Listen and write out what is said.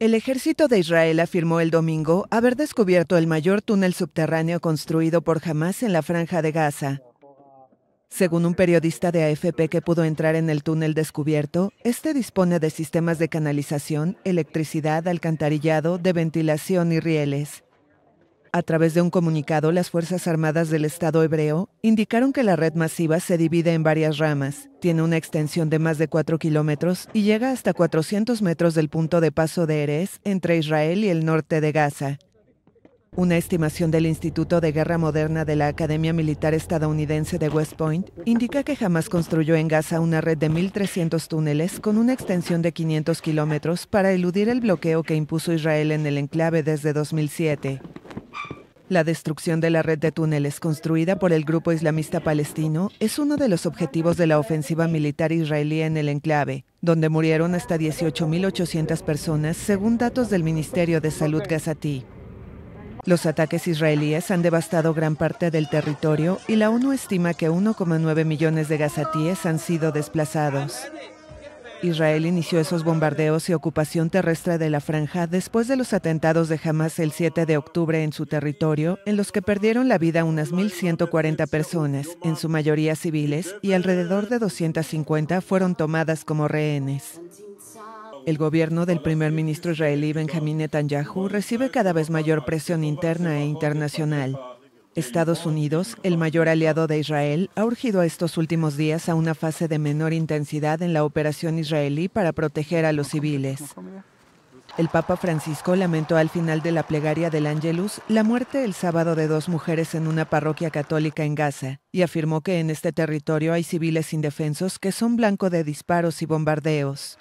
El ejército de Israel afirmó el domingo haber descubierto el mayor túnel subterráneo construido por Hamas en la franja de Gaza. Según un periodista de AFP que pudo entrar en el túnel descubierto, este dispone de sistemas de canalización, electricidad, alcantarillado, de ventilación y rieles. A través de un comunicado, las Fuerzas Armadas del Estado hebreo indicaron que la red masiva se divide en varias ramas, tiene una extensión de más de 4 kilómetros y llega hasta 400 metros del punto de paso de Erez entre Israel y el norte de Gaza. Una estimación del Instituto de Guerra Moderna de la Academia Militar Estadounidense de West Point indica que jamás construyó en Gaza una red de 1.300 túneles con una extensión de 500 kilómetros para eludir el bloqueo que impuso Israel en el enclave desde 2007. La destrucción de la red de túneles construida por el grupo islamista palestino es uno de los objetivos de la ofensiva militar israelí en el enclave, donde murieron hasta 18.800 personas, según datos del Ministerio de Salud Gazatí. Los ataques israelíes han devastado gran parte del territorio y la ONU estima que 1,9 millones de gazatíes han sido desplazados. Israel inició esos bombardeos y ocupación terrestre de la franja después de los atentados de Hamas el 7 de octubre en su territorio, en los que perdieron la vida unas 1.140 personas, en su mayoría civiles, y alrededor de 250 fueron tomadas como rehenes. El gobierno del primer ministro israelí Benjamín Netanyahu recibe cada vez mayor presión interna e internacional Estados Unidos, el mayor aliado de Israel, ha urgido estos últimos días a una fase de menor intensidad en la operación israelí para proteger a los civiles. El Papa Francisco lamentó al final de la plegaria del Angelus la muerte el sábado de dos mujeres en una parroquia católica en Gaza y afirmó que en este territorio hay civiles indefensos que son blanco de disparos y bombardeos.